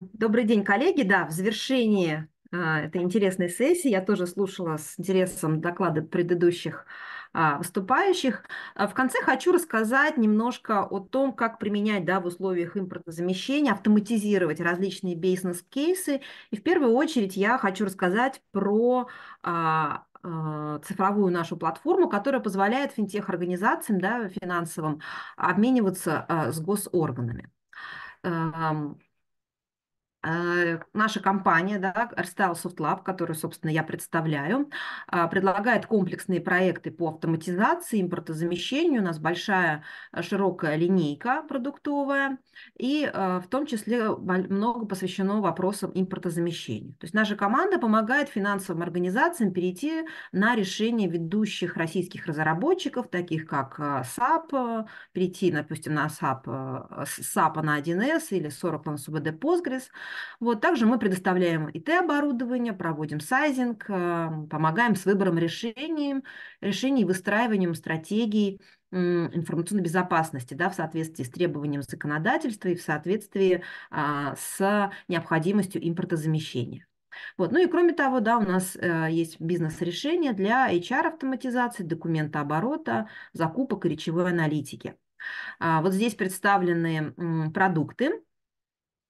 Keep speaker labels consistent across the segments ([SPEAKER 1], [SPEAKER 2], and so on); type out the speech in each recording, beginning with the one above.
[SPEAKER 1] Добрый день, коллеги. Да, в завершении а, этой интересной сессии я тоже слушала с интересом доклады предыдущих а, выступающих. А, в конце хочу рассказать немножко о том, как применять да, в условиях импортозамещения, автоматизировать различные бизнес-кейсы. И в первую очередь я хочу рассказать про цифровую нашу платформу, которая позволяет финтех-организациям да, финансовым обмениваться с госорганами. Э, наша компания, да, Airstyle Soft Lab, которую, собственно, я представляю, а, предлагает комплексные проекты по автоматизации, импортозамещению. У нас большая, э, широкая линейка продуктовая, и э, в том числе много посвящено вопросам импортозамещения. То есть наша команда помогает финансовым организациям перейти на решение ведущих российских разработчиков, таких как SAP, перейти, допустим, на SAP, SAP на 1С или 40 на СУБД Postgres – вот, также мы предоставляем ИТ-оборудование, проводим сайзинг, эм, помогаем с выбором решений, решений и выстраиванием стратегий информационной безопасности да, в соответствии с требованием законодательства и в соответствии а, с необходимостью импортозамещения. Вот. Ну и кроме того, да, у нас э, есть бизнес-решения для HR-автоматизации, документа оборота, закупок и речевой аналитики. А, вот здесь представлены м, продукты,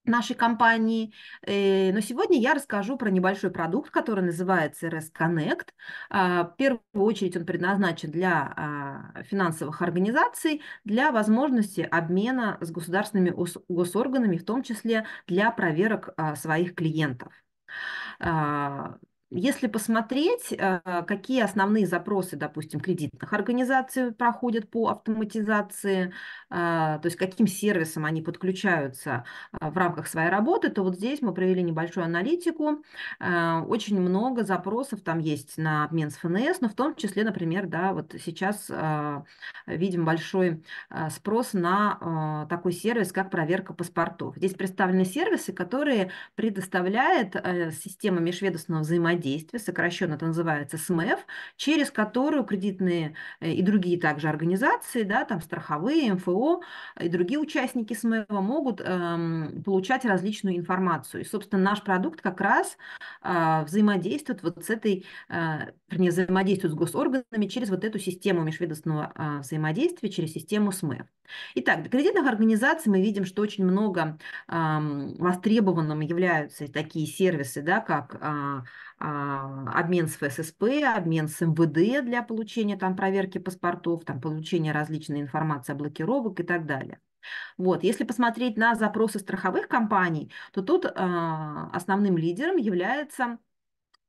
[SPEAKER 1] нашей компании. Э, но сегодня я расскажу про небольшой продукт, который называется RS Connect. А, в первую очередь он предназначен для а, финансовых организаций, для возможности обмена с государственными госорганами, в том числе для проверок а, своих клиентов. Если посмотреть, э, какие основные запросы, допустим, кредитных организаций проходят по автоматизации, э, то есть каким сервисом они подключаются э, в рамках своей работы, то вот здесь мы провели небольшую аналитику. Очень много запросов там есть на обмен с ФНС, но в том числе, например, да, вот сейчас видим большой спрос на такой сервис, как проверка паспортов. Здесь представлены сервисы, которые предоставляет система межведомственного взаимодействия взаимодействия, сокращенно это называется СМЭФ, через которую кредитные э, и другие также организации, да, там страховые, МФО и другие участники СМЭФ могут эм, получать различную информацию. И, собственно, наш продукт как раз э, взаимодействует вот с этой, э, вернее, взаимодействует с госорганами через вот эту систему межведомственного э, взаимодействия, через систему СМЭФ. Итак, для кредитных организаций мы видим, что очень много э, востребованным являются такие сервисы, да, как э, а, обмен с ФССП, обмен с МВД для получения там проверки паспортов, там получения различной информации о блокировок и так далее. Вот. Если посмотреть на запросы страховых компаний, то тут э, основным лидером является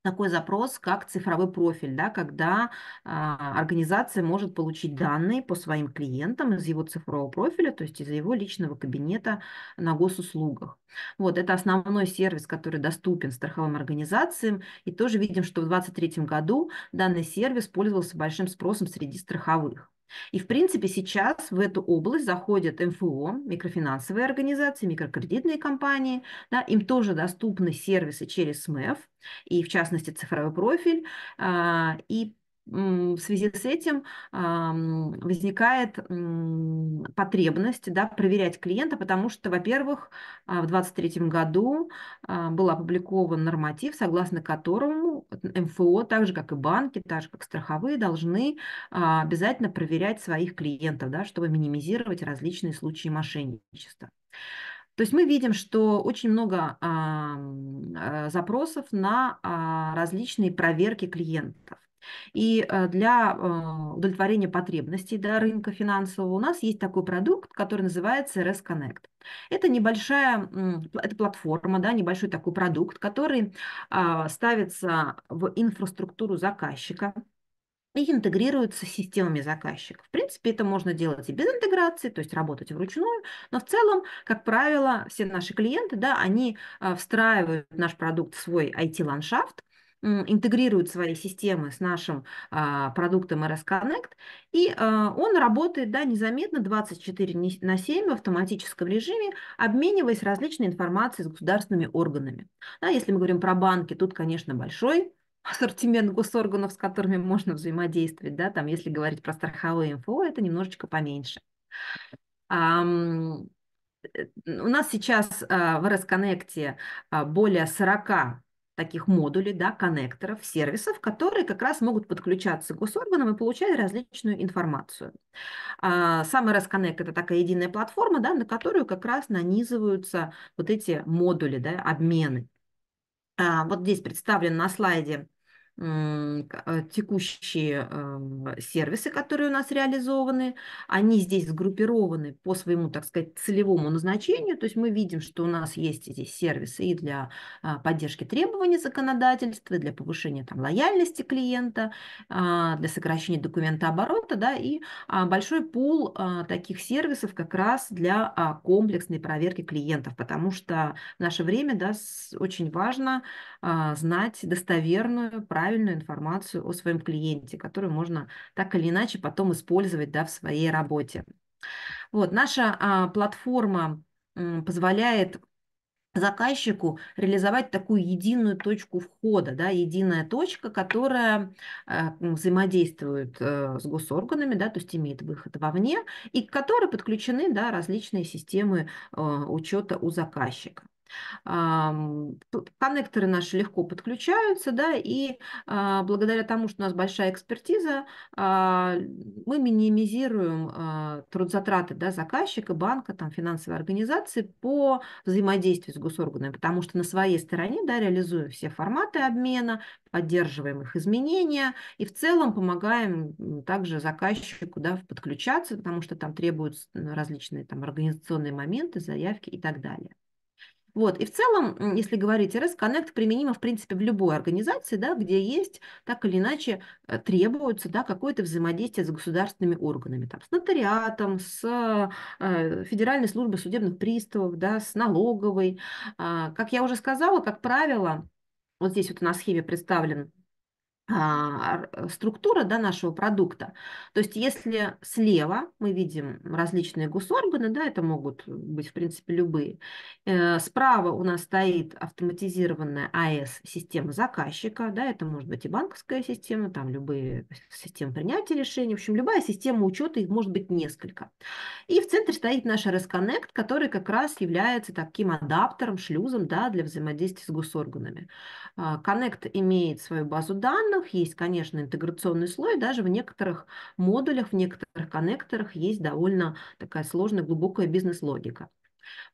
[SPEAKER 1] такой запрос, как цифровой профиль, да, когда а, организация может получить данные по своим клиентам из его цифрового профиля, то есть из его личного кабинета на госуслугах. Вот, это основной сервис, который доступен страховым организациям. И тоже видим, что в 2023 году данный сервис пользовался большим спросом среди страховых. И, в принципе, сейчас в эту область заходят МФО, микрофинансовые организации, микрокредитные компании. Да, им тоже доступны сервисы через СМЭФ, и в частности цифровой профиль. А, и в связи с этим возникает потребность да, проверять клиента, потому что, во-первых, а, в 2023 году а, был опубликован норматив, согласно которому МФО, так же как и банки, так же как страховые, должны а, обязательно проверять своих клиентов, да, чтобы минимизировать различные случаи мошенничества. То есть мы видим, что очень много э, запросов на а, различные проверки клиентов. И э, для э, удовлетворения потребностей до рынка финансового у нас есть такой продукт, который называется RS Connect. Это небольшая это платформа, да, небольшой такой продукт, который а, ставится в инфраструктуру заказчика, и интегрируется с системами заказчика. В принципе, это можно делать и без интеграции, то есть работать вручную, но в целом, как правило, все наши клиенты, да, они э, встраивают наш продукт в свой IT-ландшафт, интегрируют свои системы с нашим а, продуктом RS Connect, и а, он работает да, незаметно 24 на 7 в автоматическом режиме, обмениваясь различной информацией с государственными органами. Да, если мы говорим про банки, тут, конечно, большой ассортимент госорганов, с которыми можно взаимодействовать. Да, там, если говорить про страховые МФО, это немножечко поменьше. А, у нас сейчас а, в ResConnect а, более 40 таких модулей, да, коннекторов, сервисов, которые как раз могут подключаться к госорганам и получать различную информацию. А, самый раз Connect – это такая единая платформа, да, на которую как раз нанизываются вот эти модули, да, обмены. А, вот здесь представлен на слайде Э, текущие эм, сервисы, которые у нас реализованы, они здесь сгруппированы по своему, так сказать, целевому назначению, то есть мы видим, что у нас есть здесь сервисы и для а, поддержки требований законодательства, и для повышения там, лояльности клиента, а, для сокращения документооборота, да, и а, большой пул таких сервисов как раз для комплексной проверки клиентов, потому что в наше время да, очень важно знать достоверную, правильную правильную информацию о своем клиенте, которую можно так или иначе потом использовать да, в своей работе. Вот, наша а, платформа м, позволяет заказчику реализовать такую единую точку входа, да, единая точка, которая э, взаимодействует э, с госорганами, да, то есть имеет выход вовне, и к которой подключены да, различные системы э, учета у заказчика. Коннекторы наши легко подключаются, да, и а, благодаря тому, что у нас большая экспертиза, а, мы минимизируем а, трудозатраты да, заказчика, банка, там, финансовой организации по взаимодействию с госорганами, потому что на своей стороне да, реализуем все форматы обмена, поддерживаем их изменения и в целом помогаем также заказчику да, подключаться, потому что там требуются различные там, организационные моменты, заявки и так далее. Вот. И в целом, если говорить, RS Connect применимо, в принципе, в любой организации, да, где есть, так или иначе, э, требуется да, какое-то взаимодействие с государственными органами, там, с нотариатом, с э, э Федеральной службой судебных приставов, да, с налоговой. Э, как я уже сказала, как правило, вот здесь вот на схеме представлен а, структура да, нашего продукта. То есть если слева мы видим различные госорганы, да, это могут быть, в принципе, любые. Э, справа у нас стоит автоматизированная АС-система заказчика, да, это может быть и банковская система, там любые системы принятия решений, в общем, любая система учета, их может быть несколько. И в центре стоит наш ResConnect, который как раз является таким адаптером, шлюзом да, для взаимодействия с госорганами. Connect а, имеет свою базу данных, файлах есть, конечно, интеграционный слой, даже в некоторых модулях, в некоторых коннекторах есть довольно такая сложная, глубокая бизнес-логика.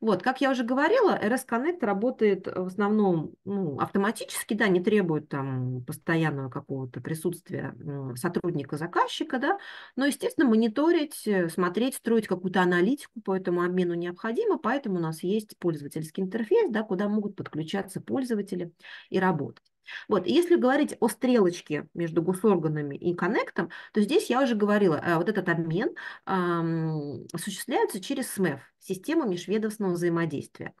[SPEAKER 1] Вот, как я уже говорила, RS Connect работает в основном ну, автоматически, да, не требует там постоянного какого-то присутствия сотрудника-заказчика, да, но, естественно, мониторить, э, смотреть, строить какую-то аналитику по этому обмену необходимо, поэтому у нас есть пользовательский интерфейс, да, куда могут подключаться пользователи и работать. Вот. И если говорить о стрелочке между госорганами и коннектом, то здесь я уже говорила, э, вот этот обмен эм, осуществляется через СМЭФ, систему межведомственного взаимодействия.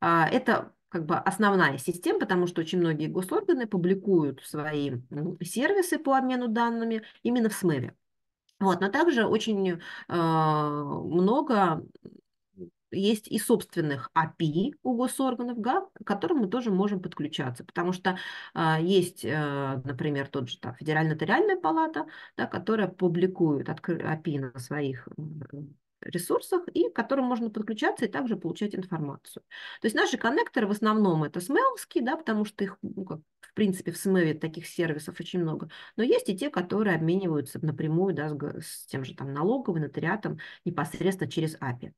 [SPEAKER 1] А, это как бы основная система, потому что очень многие госорганы публикуют свои сервисы по обмену данными именно в СМЭВе. Вот, но также очень э, много есть и собственных API у госорганов, к которым мы тоже можем подключаться, потому что э, есть, э, например, тот же там, Федеральная нотариальная палата, да, которая публикует API на своих ресурсах, и к которым можно подключаться и также получать информацию. То есть наши коннекторы в основном это смеловские, да, потому что их, ну, как, в принципе, в смеве таких сервисов очень много, но есть и те, которые обмениваются напрямую да, с, с тем же там налоговым, нотариатом непосредственно через API.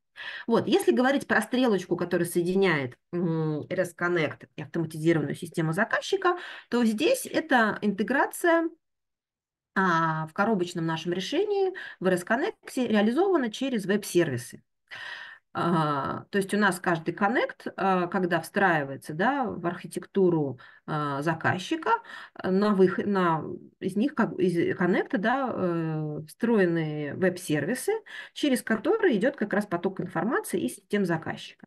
[SPEAKER 1] Вот, если говорить про стрелочку, которая соединяет RS Connect и автоматизированную систему заказчика, то здесь это интеграция а, в коробочном нашем решении в ResConnect реализовано через веб-сервисы. А, то есть у нас каждый коннект, а, когда встраивается да, в архитектуру заказчика, на, выход на... из них как... из коннекта да, э, встроены веб-сервисы, через которые идет как раз поток информации из систем заказчика.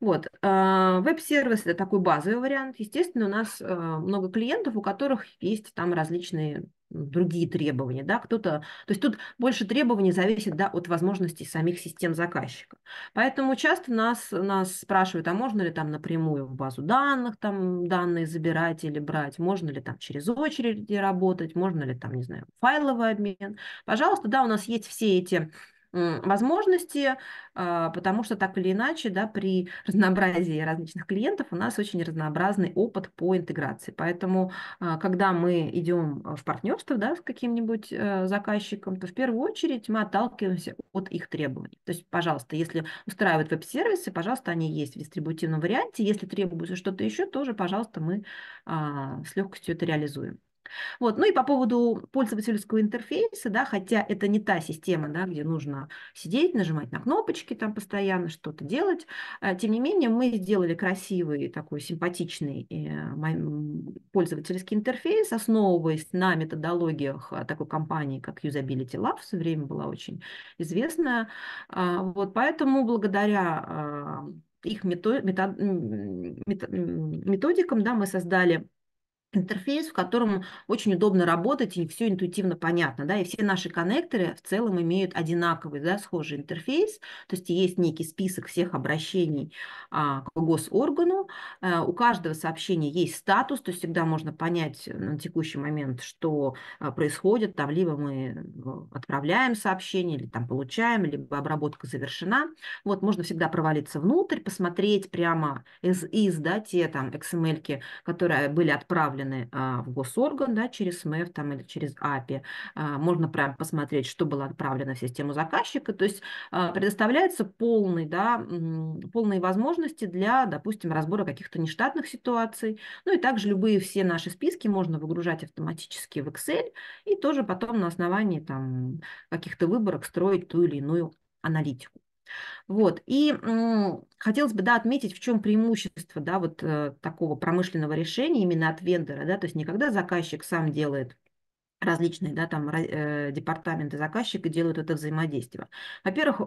[SPEAKER 1] Вот. Веб-сервис – это такой базовый вариант. Естественно, у нас э, много клиентов, у которых есть там различные другие требования, да, кто-то, то есть тут больше требований зависит, да, от возможностей самих систем заказчика. Поэтому часто нас, нас спрашивают, а можно ли там напрямую в базу данных там данные забирать или брать, можно ли там через очереди работать, можно ли там, не знаю, файловый обмен. Пожалуйста, да, у нас есть все эти возможности, а, потому что так или иначе, да, при разнообразии различных клиентов у нас очень разнообразный опыт по интеграции. Поэтому, а, когда мы идем э, в партнерство да, с каким-нибудь э, заказчиком, то в первую очередь мы отталкиваемся от их требований. То есть, пожалуйста, если устраивают веб-сервисы, пожалуйста, они есть в дистрибутивном варианте. Если требуется что-то еще, тоже, пожалуйста, мы а, с легкостью это реализуем. Вот. Ну и по поводу пользовательского интерфейса, да, хотя это не та система, да, где нужно сидеть, нажимать на кнопочки, там постоянно что-то делать, а, тем не менее мы сделали красивый такой симпатичный э, пользовательский интерфейс, основываясь на методологиях а, такой компании, как Usability Lab, в время была очень известная. А, вот поэтому благодаря их методикам да, мы создали интерфейс, в котором очень удобно работать и все интуитивно понятно, да, и все наши коннекторы в целом имеют одинаковый, да, схожий интерфейс, то есть есть некий список всех обращений а, к госоргану, а, у каждого сообщения есть статус, то есть всегда можно понять э, на текущий момент, что э, происходит, там либо мы отправляем сообщение, или там получаем, либо обработка завершена, вот можно всегда провалиться внутрь, посмотреть прямо из, из да, те там XML-ки, которые были отправлены направлены а, в госорган да, через МЭФ там, или через АПИ. А, можно прям посмотреть, что было отправлено в систему заказчика. То есть а, предоставляется полный, да, полные возможности для, допустим, разбора каких-то нештатных ситуаций. Ну и также любые все наши списки можно выгружать автоматически в Excel и тоже потом на основании там, каких-то выборок строить ту или иную аналитику. Вот. И хотелось бы да, отметить, в чем преимущество да, вот, э, такого промышленного решения именно от вендора. Да, то есть никогда заказчик сам делает различные да, там, э, департаменты заказчика делают это взаимодействие. Во-первых,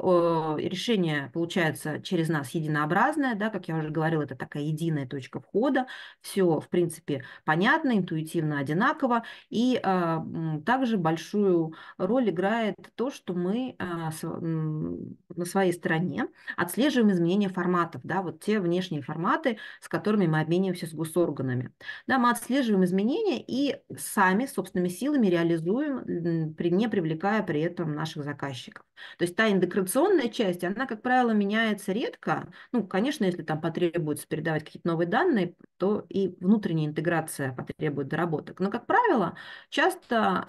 [SPEAKER 1] решение получается через нас единообразное, да, как я уже говорила, это такая единая точка входа, все, в принципе, понятно, интуитивно, одинаково, и а, также большую роль играет то, что мы а, на своей стороне отслеживаем изменения форматов, да, вот те внешние форматы, с которыми мы обмениваемся с госорганами. Да, мы отслеживаем изменения и сами, собственными силами не реализуем, не привлекая при этом наших заказчиков. То есть та индекационная часть, она, как правило, меняется редко. Ну, конечно, если там потребуется передавать какие-то новые данные, то и внутренняя интеграция потребует доработок. Но, как правило, часто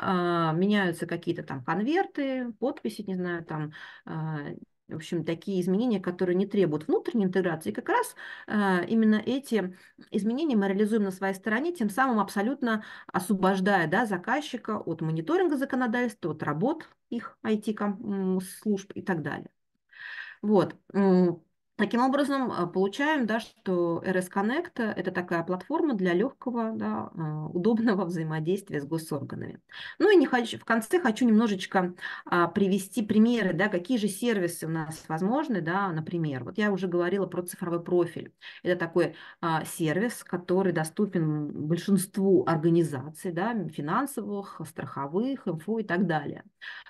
[SPEAKER 1] э, меняются какие-то там конверты, подписи, не знаю, там э, в общем, такие изменения, которые не требуют внутренней интеграции. И как раз э, именно эти изменения мы реализуем на своей стороне, тем самым абсолютно освобождая да, заказчика от мониторинга законодательства, от работ их IT-служб и так далее. Вот. Таким образом, э, получаем, да, что RS Connect – это такая платформа для легкого, да, э, удобного взаимодействия с госорганами. Ну и не хочу, в конце хочу немножечко а, привести примеры, да, какие же сервисы у нас возможны. Да, например, вот я уже говорила про цифровой профиль. Это такой а, сервис, который доступен большинству организаций, да, финансовых, страховых, МФО и так далее.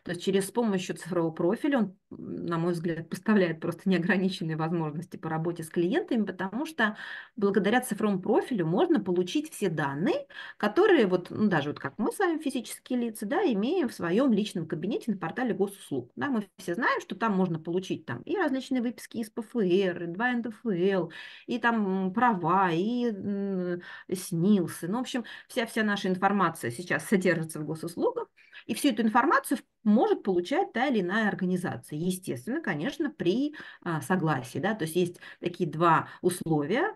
[SPEAKER 1] То есть через с помощью цифрового профиля он, на мой взгляд, поставляет просто неограниченные возможности возможности по работе с клиентами, потому что благодаря цифровому профилю можно получить все данные, которые вот ну, даже вот как мы с вами физические лица, да, имеем в своем личном кабинете на портале госуслуг. Да, мы все знаем, что там можно получить там и различные выписки из ПФР, и 2 НДФЛ, и там права, и СНИЛСы. Ну, в общем, вся-вся наша информация сейчас содержится в госуслугах, и всю эту информацию в может получать та или иная организация. Естественно, конечно, при а, согласии. Да? То есть есть такие два условия,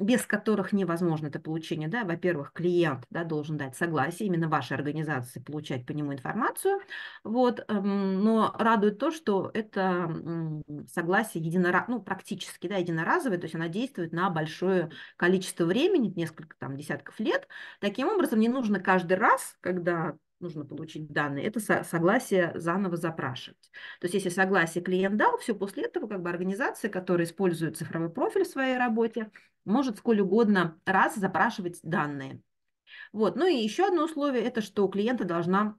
[SPEAKER 1] без которых невозможно это получение. Да? Во-первых, клиент да, должен дать согласие именно вашей организации, получать по нему информацию. Вот. Но радует то, что это согласие единораз... ну, практически да, единоразовое, то есть она действует на большое количество времени, несколько там, десятков лет. Таким образом, не нужно каждый раз, когда нужно получить данные, это согласие заново запрашивать. То есть если согласие клиент дал, все после этого как бы организация, которая использует цифровой профиль в своей работе, может сколь угодно раз запрашивать данные. Вот. Ну и еще одно условие – это что у клиента должна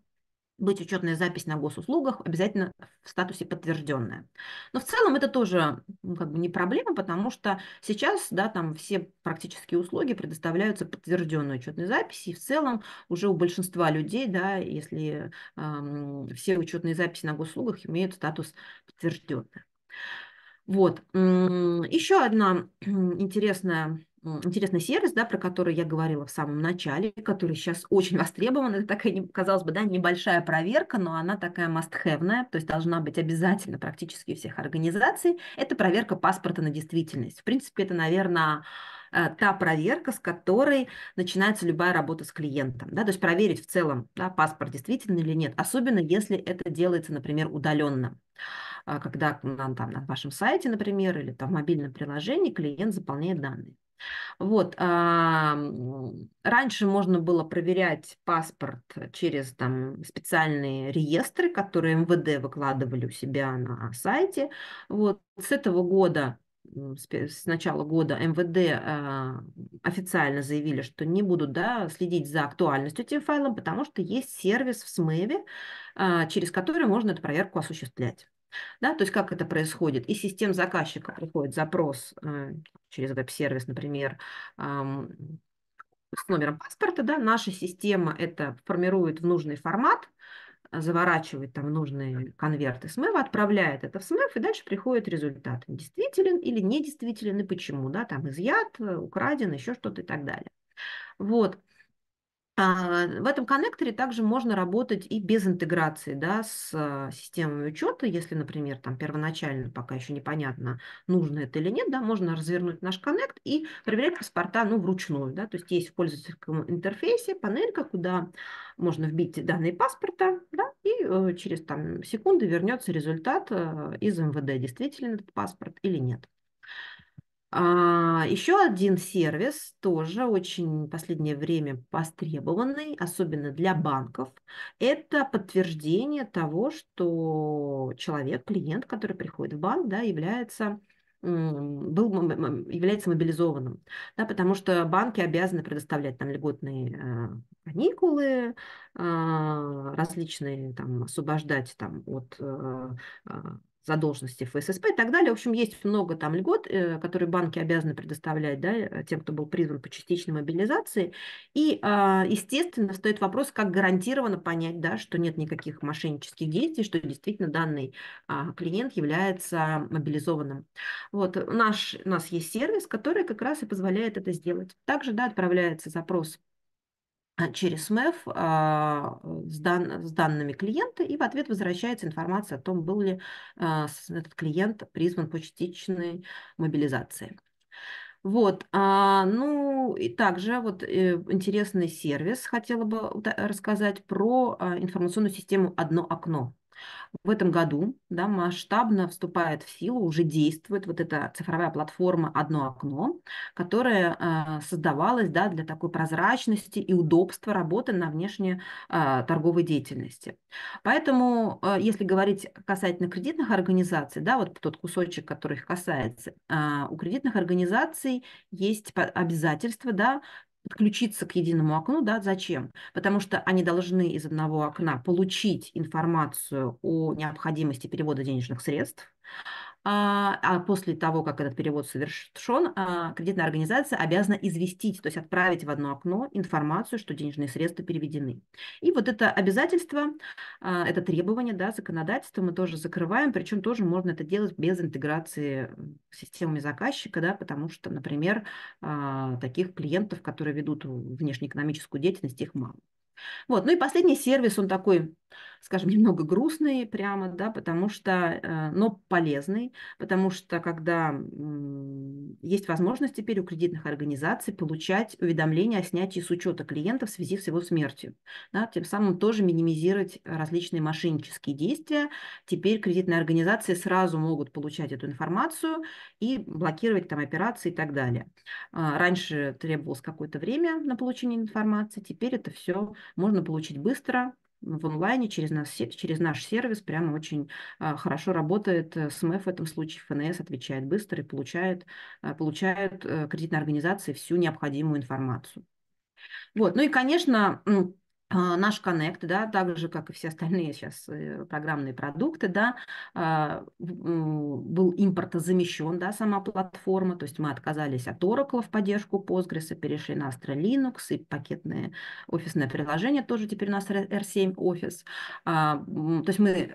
[SPEAKER 1] быть учетная запись на госуслугах, обязательно в статусе подтвержденная. Но в целом это тоже ну, как бы не проблема, потому что сейчас да, там все практические услуги предоставляются подтвержденной учетной записи, и в целом уже у большинства людей, да, если эм, все учетные записи на госуслугах имеют статус подтвержденная. Вот. Еще одна интересная интересный сервис, да, про который я говорила в самом начале, который сейчас очень востребован. Это такая, казалось бы, да, небольшая проверка, но она такая must-have, то есть должна быть обязательно практически у всех организаций. Это проверка паспорта на действительность. В принципе, это, наверное, э, та проверка, с которой начинается любая работа с клиентом. Да? То есть проверить в целом, да, паспорт действительный или нет, особенно если это делается, например, удаленно а когда там, на вашем сайте, например, или там, в мобильном приложении клиент заполняет данные. Вот, а, раньше можно было проверять паспорт через там, специальные реестры, которые МВД выкладывали у себя на сайте. Вот, с этого года с начала года МВД а, официально заявили, что не будут да, следить за актуальностью этим файлом, потому что есть сервис в СМЭВе, а, через который можно эту проверку осуществлять. Да, то есть как это происходит? И систем заказчика приходит запрос э, через веб-сервис, например, э, с номером паспорта. Да? Наша система это формирует в нужный формат, заворачивает там нужные конверты СМЭВ, отправляет это в СМЭВ, и дальше приходит результат. Действителен или недействителен, и почему, да, там изъят, э, украден, еще что-то и так далее. Вот. А, в этом коннекторе также можно работать и без интеграции да, с а, системами учета, если, например, там первоначально пока еще непонятно, нужно это или нет, да, можно развернуть наш коннект и проверять паспорта ну, вручную. Да, то есть есть в пользовательском интерфейсе панелька, куда можно вбить данные паспорта, да, и э, через там, секунды вернется результат э, из МВД, действительно этот паспорт или нет. А, еще один сервис, тоже очень в последнее время востребованный, особенно для банков, это подтверждение того, что человек, клиент, который приходит в банк, да, является был, является мобилизованным, да, потому что банки обязаны предоставлять там льготные а, каникулы, а, различные там освобождать там от э, задолженности ФССП и так далее. В общем, есть много там льгот, э, которые банки обязаны предоставлять да, э, тем, кто был призван по частичной мобилизации. И, а, естественно, стоит вопрос, как гарантированно понять, да, что нет никаких мошеннических действий, что действительно данный а, клиент является мобилизованным. Вот наш, у нас есть сервис, который как раз и позволяет это сделать. Также да, отправляется запрос а, через МЭФ а, с, дан, с данными клиента, и в ответ возвращается информация о том, был ли а, этот клиент призван по частичной мобилизации. Вот, ну и также вот э, интересный сервис хотела бы рассказать про информационную систему «Одно окно». В этом году да, масштабно вступает в силу, уже действует вот эта цифровая платформа «Одно окно», которая а, создавалась да, для такой прозрачности и удобства работы на внешней а, торговой деятельности. Поэтому, а, если говорить касательно кредитных организаций, да, вот тот кусочек, который их касается, у кредитных организаций есть обязательства да, подключиться к единому окну, да, зачем? Потому что они должны из одного окна получить информацию о необходимости перевода денежных средств, а, а после того, как этот перевод совершен, а, кредитная организация обязана известить, то есть отправить в одно окно информацию, что денежные средства переведены. И вот это обязательство, а, это требование да, законодательства мы тоже закрываем, причем тоже можно это делать без интеграции с системами заказчика, да, потому что, например, таких клиентов, которые ведут внешнеэкономическую деятельность, их мало. Вот. Ну и последний сервис, он такой скажем, немного грустный прямо, да, потому что, э, но полезный, потому что когда есть возможность теперь у кредитных организаций получать уведомления о снятии с учета клиента в связи с его смертью, да, тем самым тоже минимизировать различные мошеннические действия. Теперь кредитные организации сразу могут получать эту информацию и блокировать там операции и так далее. А, раньше требовалось какое-то время на получение информации, теперь это все можно получить быстро, в онлайне через, нас, через наш сервис прямо очень а, хорошо работает. Э, СМФ в этом случае, ФНС отвечает быстро и получает, э, получают э, кредитной организации всю необходимую информацию. Вот. Ну и, конечно, а, наш Connect, да, так же, как и все остальные сейчас э, программные продукты, да, а, э, был импортозамещен, да, сама платформа, то есть мы отказались от Oracle в поддержку Postgres, перешли на Astra Linux, и пакетное офисное приложение тоже теперь у нас R7 Office. А, то есть мы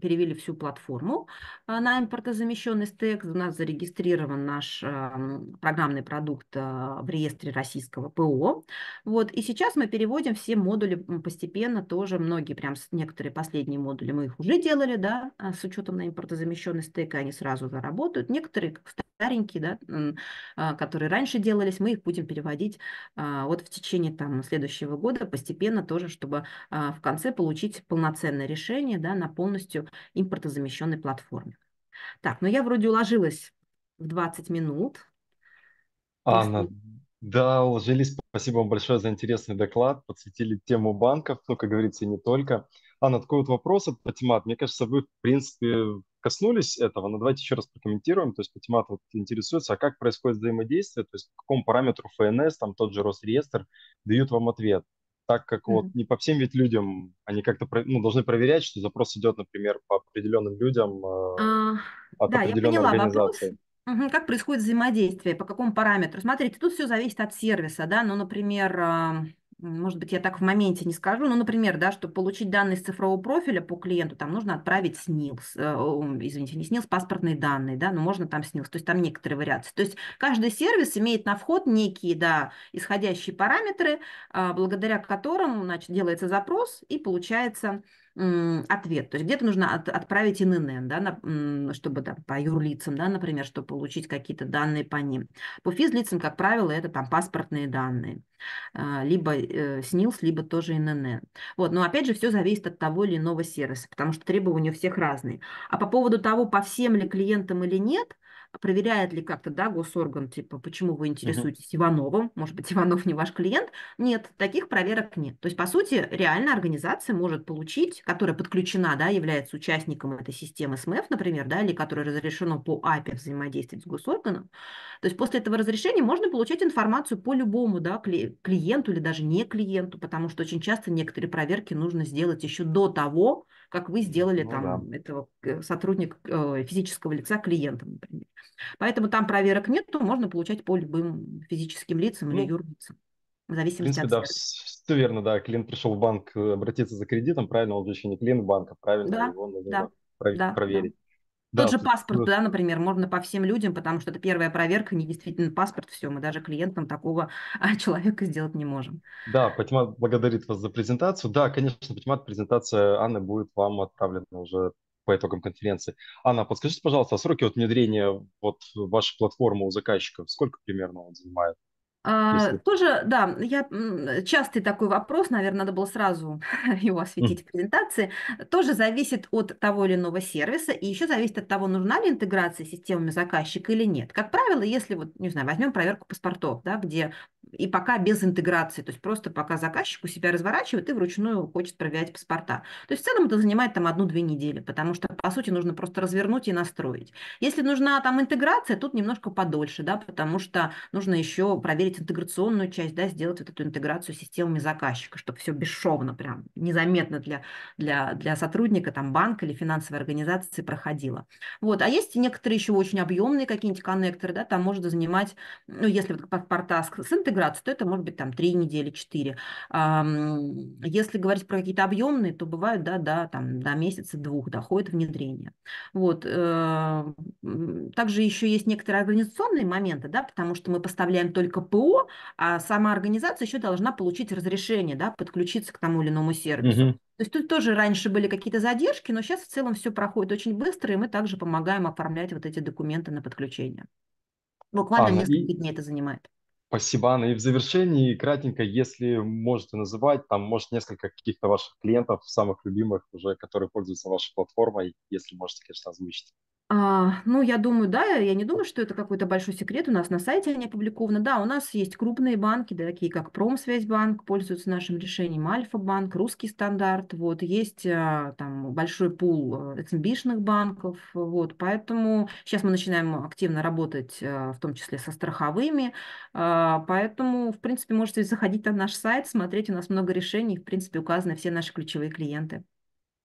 [SPEAKER 1] перевели всю платформу на импортозамещенный стек, у нас зарегистрирован наш программный продукт в реестре российского ПО, вот, и сейчас мы переводим все все модули постепенно тоже, многие прям некоторые последние модули мы их уже делали, да, а, с учетом на импортозамещенный стейк, они сразу заработают. Некоторые, старенькие, да, а, которые раньше делались, мы их будем переводить а, вот в течение там следующего года постепенно тоже, чтобы в конце получить полноценное решение, да, на полностью импортозамещенной платформе. Так, ну я вроде уложилась в 20 минут.
[SPEAKER 2] Анна, да, уложились Спасибо вам большое за интересный доклад. Подсветили тему банков, ну, как говорится, и не только. Анна, такой вот вопрос от Патимат. Мне кажется, вы, в принципе, коснулись этого, но давайте еще раз прокомментируем. То есть Патимат вот интересуется, а как происходит взаимодействие, то есть по какому параметру ФНС, там тот же Росреестр, дают вам ответ. Так как mm-hmm. вот не по всем ведь людям, они как-то ну, должны проверять, что запрос идет, например, по определенным людям э, а, от да, определенной я поняла организации. Вопрос.
[SPEAKER 1] Мгм. Как происходит взаимодействие, по какому параметру? Смотрите, тут все зависит от сервиса, да, ну, например, а, может быть, я так в моменте не скажу, но, например, да, чтобы получить данные с цифрового профиля по клиенту, там нужно отправить СНИЛС, э, извините, не СНИЛС, паспортные данные, да, Но можно там СНИЛС, то есть там некоторые вариации. То есть каждый сервис имеет на вход некие, да, исходящие параметры, а, благодаря которым, значит, делается запрос и получается ответ. То есть где-то нужно от, отправить ИНН, да, на, чтобы там по юрлицам, да, например, чтобы получить какие-то данные по ним. По физлицам, как правило, это там паспортные данные, а, либо э, СНИЛС, либо тоже ИНН. Вот, но опять же, все зависит от того или иного сервиса, потому что требования у всех разные. А по поводу того, по всем ли клиентам или нет, проверяет ли как-то, да, госорган, типа, почему вы интересуетесь uh-huh. Ивановым, может быть, Иванов не ваш клиент. Нет, таких проверок нет. То есть, по сути, реально организация может получить, которая подключена, да, является участником этой системы СМЭФ, например, да, или которая разрешено по АПЕ взаимодействовать с госорганом. То есть после этого разрешения можно получать информацию по любому, да, клиенту или даже не клиенту, потому что очень часто некоторые проверки нужно сделать еще до того, как вы сделали ну, там да. этого э, сотрудника э, физического лица клиентом, например. Поэтому там проверок нет, то можно получать по любым физическим лицам ну, или юрлицам. В зависимости в принципе, от да,
[SPEAKER 2] все верно, да. Клиент пришел в банк э, обратиться за кредитом, правильно, он же еще не клиент банка, правильно? Да, его нужно да, проверить. Да, проверить.
[SPEAKER 1] Да, Тот же паспорт, вот. да, например, можно по всем людям, потому что это первая проверка, не действительно паспорт, все, мы даже клиентам такого а, человека сделать не можем.
[SPEAKER 2] Да, Патимат благодарит вас за презентацию. Да, конечно, Патимат, презентация Анны будет вам отправлена уже по итогам конференции. Анна, подскажите, пожалуйста, а сроки внедрения вот вашей платформы у заказчиков, сколько примерно он занимает?
[SPEAKER 1] А, тоже, да, я частый такой вопрос, наверное, надо было сразу его осветить в презентации. Тоже зависит от того или иного сервиса, и еще зависит от того, нужна ли интеграция с системами заказчика или нет. Как правило, если вот, не знаю, возьмем проверку паспортов, да, где и пока без интеграции, то есть просто пока заказчик у себя разворачивает и вручную хочет проверять паспорта. То есть в целом это занимает там одну-две недели, потому что, по сути, нужно просто развернуть и настроить. Если нужна там интеграция, тут немножко подольше, да, потому что нужно еще проверить посмотреть интеграционную часть, да, сделать вот эту интеграцию с системами заказчика, чтобы все бесшовно, прям незаметно для, для, для сотрудника там, банка или финансовой организации проходило. Вот. А есть некоторые еще очень объемные какие-нибудь коннекторы, да, там можно занимать, ну, если вот портаск с интеграцией, то это может быть там 3 недели, 4. Если говорить про какие-то объемные, то бывают, да, да, там до месяца-двух доходит внедрение. Вот. Э, также еще есть некоторые организационные моменты, да, потому что мы поставляем только ПО, ПО, а сама организация еще должна получить разрешение, да, подключиться к тому или иному сервису. Угу. То есть тут тоже раньше были какие-то задержки, но сейчас в целом все проходит очень быстро, и мы также помогаем оформлять вот эти документы на подключение. Буквально Анна, несколько и... дней это занимает.
[SPEAKER 2] Спасибо, Анна. И в завершении, кратенько, если можете называть, там, может, несколько каких-то ваших клиентов, самых любимых уже, которые пользуются вашей платформой, если можете, конечно, озвучить.
[SPEAKER 1] А, ну, я думаю, да, я не думаю, что это какой-то большой секрет. У нас на сайте они опубликованы. Да, у нас есть крупные банки, да, такие как Промсвязьбанк, пользуются нашим решением Альфа-банк, Русский стандарт. Вот, есть а, там большой пул эксимбишных банков. Вот, поэтому сейчас мы начинаем активно работать, э, в том числе со страховыми. А, поэтому, в принципе, можете заходить на наш сайт, смотреть, у нас много решений. В принципе, указаны все наши ключевые клиенты.